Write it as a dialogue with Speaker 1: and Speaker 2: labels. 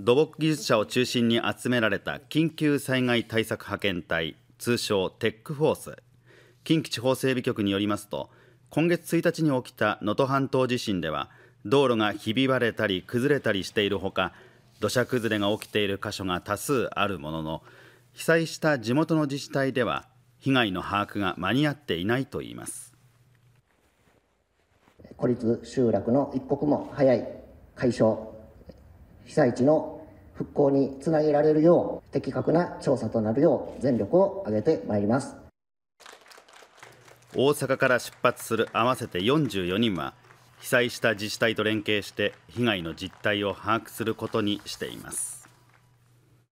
Speaker 1: 土木技術者を中心に集められた緊急災害対策派遣隊通称テックフォース近畿地方整備局によりますと今月1日に起きた能登半島地震では道路がひび割れたり崩れたりしているほか土砂崩れが起きている箇所が多数あるものの被災した地元の自治体では被害の把握が間に合っていないといいます
Speaker 2: 孤立集落の一刻も早い解消被災地の復興につなげられるよう、的確な調査となるよう、全力を挙げてまいります。
Speaker 1: 大阪から出発する合わせて44人は、被災した自治体と連携して、被害の実態を把握することにしています。